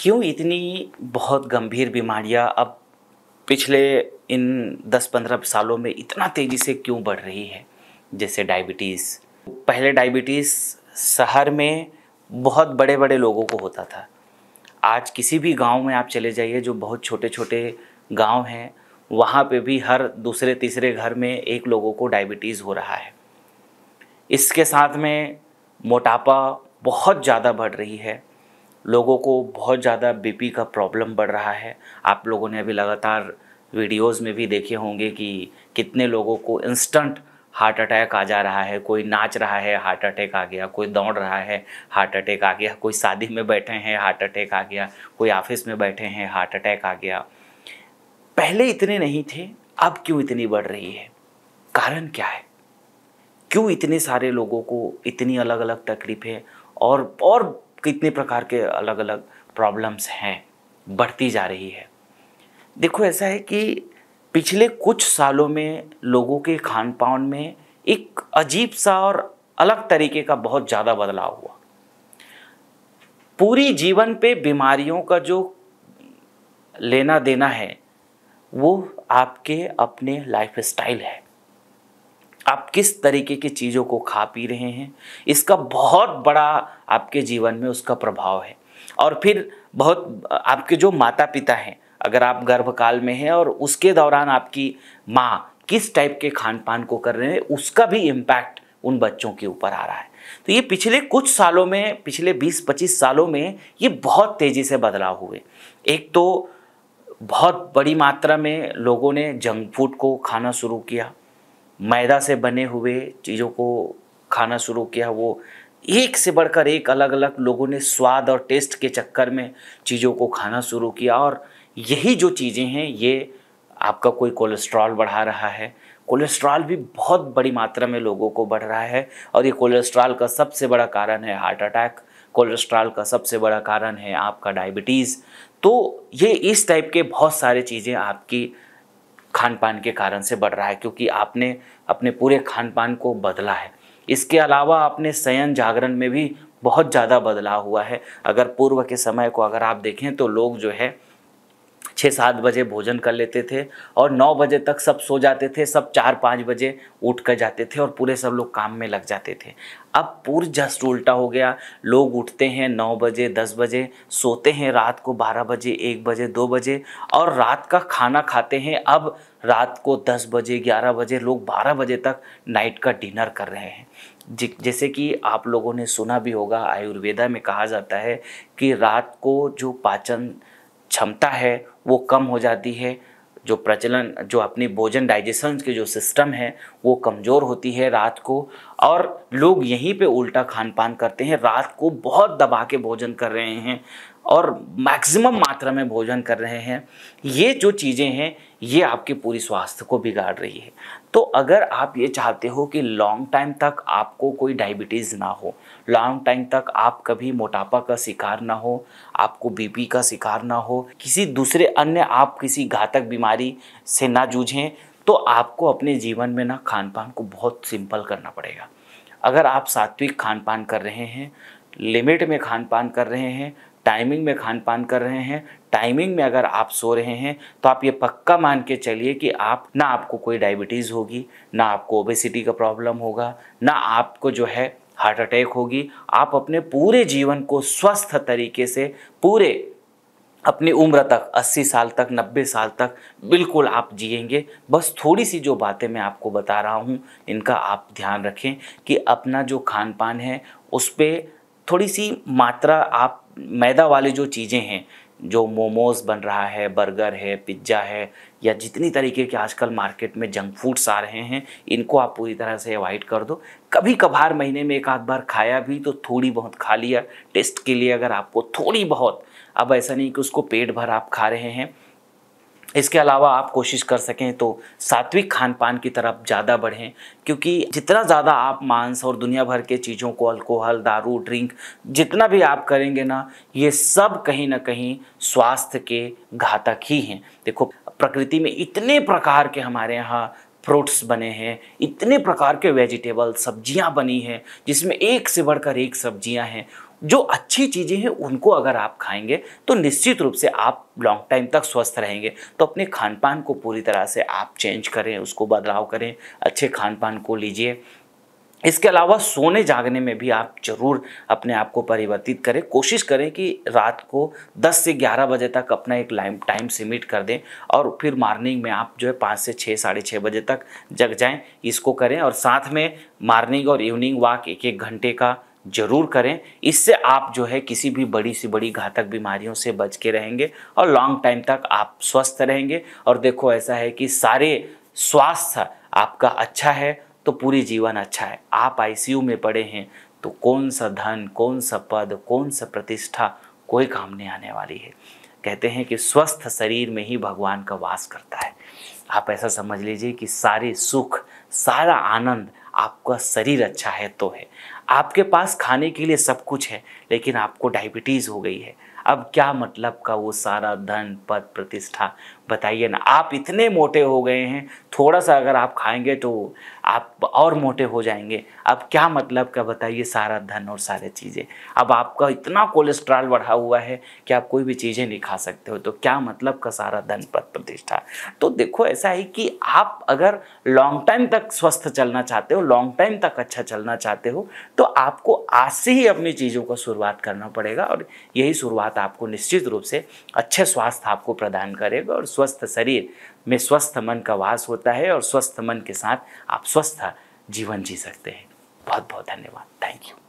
क्यों इतनी बहुत गंभीर बीमारियां अब पिछले इन 10-15 सालों में इतना तेज़ी से क्यों बढ़ रही है जैसे डायबिटीज़ पहले डायबिटीज़ शहर में बहुत बड़े बड़े लोगों को होता था आज किसी भी गांव में आप चले जाइए जो बहुत छोटे छोटे गांव हैं वहाँ पे भी हर दूसरे तीसरे घर में एक लोगों को डायबिटीज़ हो रहा है इसके साथ में मोटापा बहुत ज़्यादा बढ़ रही है लोगों को बहुत ज़्यादा बीपी का प्रॉब्लम बढ़ रहा है आप लोगों ने अभी लगातार वीडियोस में भी देखे होंगे कि कितने लोगों को इंस्टेंट हार्ट अटैक आ जा रहा है कोई नाच रहा है हार्ट अटैक आ गया कोई दौड़ रहा है हार्ट अटैक आ गया कोई शादी में बैठे हैं हार्ट अटैक आ गया कोई ऑफिस में बैठे हैं हार्ट अटैक आ गया पहले इतने नहीं थे अब क्यों इतनी बढ़ रही है कारण क्या है क्यों इतने सारे लोगों को इतनी अलग अलग तकलीफ़ें और और कितने प्रकार के अलग अलग प्रॉब्लम्स हैं बढ़ती जा रही है देखो ऐसा है कि पिछले कुछ सालों में लोगों के खान पान में एक अजीब सा और अलग तरीके का बहुत ज़्यादा बदलाव हुआ पूरी जीवन पे बीमारियों का जो लेना देना है वो आपके अपने लाइफ स्टाइल है आप किस तरीके की चीज़ों को खा पी रहे हैं इसका बहुत बड़ा आपके जीवन में उसका प्रभाव है और फिर बहुत आपके जो माता पिता हैं अगर आप गर्भकाल में हैं और उसके दौरान आपकी माँ किस टाइप के खान पान को कर रहे हैं उसका भी इम्पैक्ट उन बच्चों के ऊपर आ रहा है तो ये पिछले कुछ सालों में पिछले 20-25 सालों में ये बहुत तेज़ी से बदलाव हुए एक तो बहुत बड़ी मात्रा में लोगों ने जंक फूड को खाना शुरू किया मैदा से बने हुए चीज़ों को खाना शुरू किया वो एक से बढ़कर एक अलग अलग लोगों ने स्वाद और टेस्ट के चक्कर में चीज़ों को खाना शुरू किया और यही जो चीज़ें हैं ये आपका कोई कोलेस्ट्रॉल बढ़ा रहा है कोलेस्ट्रॉल भी बहुत बड़ी मात्रा में लोगों को बढ़ रहा है और ये कोलेस्ट्रॉल का सबसे बड़ा कारण है हार्ट अटैक कोलेस्ट्रॉल का सबसे बड़ा कारण है आपका डायबिटीज़ तो ये इस टाइप के बहुत सारे चीज़ें आपकी खान पान के कारण से बढ़ रहा है क्योंकि आपने अपने पूरे खान पान को बदला है इसके अलावा आपने शयन जागरण में भी बहुत ज़्यादा बदलाव हुआ है अगर पूर्व के समय को अगर आप देखें तो लोग जो है छः सात बजे भोजन कर लेते थे और नौ बजे तक सब सो जाते थे सब चार पाँच बजे उठ कर जाते थे और पूरे सब लोग काम में लग जाते थे अब पूरा जस्ट उल्टा हो गया लोग उठते हैं नौ बजे दस बजे सोते हैं रात को बारह बजे एक बजे दो बजे और रात का खाना खाते हैं अब रात को दस बजे ग्यारह बजे लोग बारह बजे तक नाइट का डिनर कर रहे हैं जैसे कि आप लोगों ने सुना भी होगा आयुर्वेदा में कहा जाता है कि रात को जो पाचन क्षमता है वो कम हो जाती है जो प्रचलन जो अपने भोजन डाइजेशन के जो सिस्टम है वो कमज़ोर होती है रात को और लोग यहीं पे उल्टा खान पान करते हैं रात को बहुत दबा के भोजन कर रहे हैं और मैक्सिमम मात्रा में भोजन कर रहे हैं ये जो चीज़ें हैं ये आपके पूरी स्वास्थ्य को बिगाड़ रही है तो अगर आप ये चाहते हो कि लॉन्ग टाइम तक आपको कोई डायबिटीज़ ना हो लॉन्ग टाइम तक आप कभी मोटापा का शिकार ना हो आपको बीपी का शिकार ना हो किसी दूसरे अन्य आप किसी घातक बीमारी से ना जूझें तो आपको अपने जीवन में ना खान पान को बहुत सिंपल करना पड़ेगा अगर आप सात्विक खान पान कर रहे हैं लिमिट में खान पान कर रहे हैं टाइमिंग में खान पान कर रहे हैं टाइमिंग में अगर आप सो रहे हैं तो आप ये पक्का मान के चलिए कि आप ना आपको कोई डायबिटीज़ होगी ना आपको ओबेसिटी का प्रॉब्लम होगा ना आपको जो है हार्ट अटैक होगी आप अपने पूरे जीवन को स्वस्थ तरीके से पूरे अपनी उम्र तक 80 साल तक 90 साल तक बिल्कुल आप जिएंगे बस थोड़ी सी जो बातें मैं आपको बता रहा हूँ इनका आप ध्यान रखें कि अपना जो खान पान है उस पर थोड़ी सी मात्रा आप मैदा वाले जो चीज़ें हैं जो मोमोज बन रहा है बर्गर है पिज्ज़ा है या जितनी तरीके के आजकल मार्केट में जंक फूड्स आ रहे हैं इनको आप पूरी तरह से अवॉइड कर दो कभी कभार महीने में एक आध बार खाया भी तो थोड़ी बहुत खा लिया टेस्ट के लिए अगर आपको थोड़ी बहुत अब ऐसा नहीं कि उसको पेट भर आप खा रहे हैं इसके अलावा आप कोशिश कर सकें तो सात्विक खान पान की तरफ ज़्यादा बढ़ें क्योंकि जितना ज़्यादा आप मांस और दुनिया भर के चीज़ों को अल्कोहल दारू ड्रिंक जितना भी आप करेंगे ना ये सब कहीं ना कहीं स्वास्थ्य के घातक ही हैं देखो प्रकृति में इतने प्रकार के हमारे यहाँ फ्रूट्स बने हैं इतने प्रकार के वेजिटेबल सब्जियाँ बनी हैं जिसमें एक से बढ़कर एक सब्जियाँ हैं जो अच्छी चीज़ें हैं उनको अगर आप खाएंगे तो निश्चित रूप से आप लॉन्ग टाइम तक स्वस्थ रहेंगे तो अपने खान पान को पूरी तरह से आप चेंज करें उसको बदलाव करें अच्छे खान पान को लीजिए इसके अलावा सोने जागने में भी आप जरूर अपने आप को परिवर्तित करें कोशिश करें कि रात को 10 से 11 बजे तक अपना एक लाइम टाइम सीमिट कर दें और फिर मॉर्निंग में आप जो है पाँच से छः साढ़े छः बजे तक जग जाएं इसको करें और साथ में मॉर्निंग और इवनिंग वॉक एक एक घंटे का जरूर करें इससे आप जो है किसी भी बड़ी सी बड़ी घातक बीमारियों से बच के रहेंगे और लॉन्ग टाइम तक आप स्वस्थ रहेंगे और देखो ऐसा है कि सारे स्वास्थ्य आपका अच्छा है तो पूरी जीवन अच्छा है आप आईसीयू में पड़े हैं तो कौन सा धन कौन सा पद कौन सा प्रतिष्ठा कोई काम नहीं आने वाली है कहते हैं कि स्वस्थ शरीर में ही भगवान का वास करता है आप ऐसा समझ लीजिए कि सारे सुख सारा आनंद आपका शरीर अच्छा है तो है आपके पास खाने के लिए सब कुछ है लेकिन आपको डायबिटीज़ हो गई है अब क्या मतलब का वो सारा धन पद प्रतिष्ठा बताइए ना आप इतने मोटे हो गए हैं थोड़ा सा अगर आप खाएंगे तो आप और मोटे हो जाएंगे अब क्या मतलब का बताइए सारा धन और सारे चीज़ें अब आपका इतना कोलेस्ट्रॉल बढ़ा हुआ है कि आप कोई भी चीज़ें नहीं खा सकते हो तो क्या मतलब का सारा धन पद प्रतिष्ठा तो देखो ऐसा है कि आप अगर लॉन्ग टाइम तक स्वस्थ चलना चाहते हो लॉन्ग टाइम तक अच्छा चलना चाहते हो तो आपको आज से ही अपनी चीज़ों का शुरुआत करना पड़ेगा और यही शुरुआत आपको निश्चित रूप से अच्छे स्वास्थ्य आपको प्रदान करेगा और स्वस्थ शरीर में स्वस्थ मन का वास होता है और स्वस्थ मन के साथ आप स्वस्थ जीवन जी सकते हैं बहुत बहुत धन्यवाद थैंक यू